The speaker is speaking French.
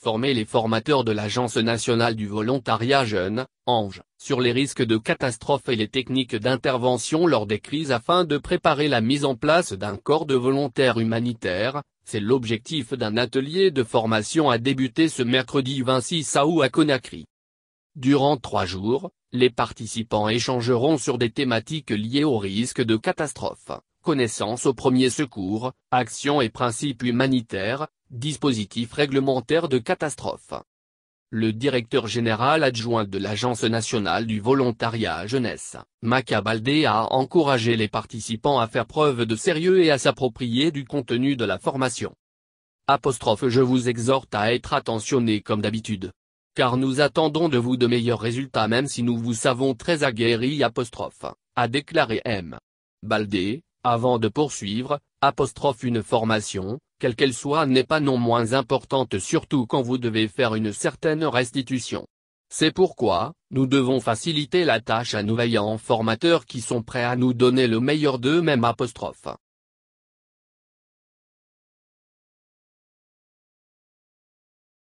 former les formateurs de l'Agence nationale du volontariat jeune, ANGE, sur les risques de catastrophes et les techniques d'intervention lors des crises afin de préparer la mise en place d'un corps de volontaires humanitaires, c'est l'objectif d'un atelier de formation à débuter ce mercredi 26 août à Conakry. Durant trois jours, les participants échangeront sur des thématiques liées aux risques de catastrophe, connaissances au premier secours, actions et principes humanitaires, Dispositif réglementaire de catastrophe. Le directeur général adjoint de l'Agence nationale du volontariat jeunesse, Maca Baldé a encouragé les participants à faire preuve de sérieux et à s'approprier du contenu de la formation. je vous exhorte à être attentionné comme d'habitude. Car nous attendons de vous de meilleurs résultats même si nous vous savons très aguerris a déclaré M. Baldé, avant de poursuivre, une formation, quelle qu'elle soit n'est pas non moins importante surtout quand vous devez faire une certaine restitution. C'est pourquoi, nous devons faciliter la tâche à nos veillants formateurs qui sont prêts à nous donner le meilleur d'eux-mêmes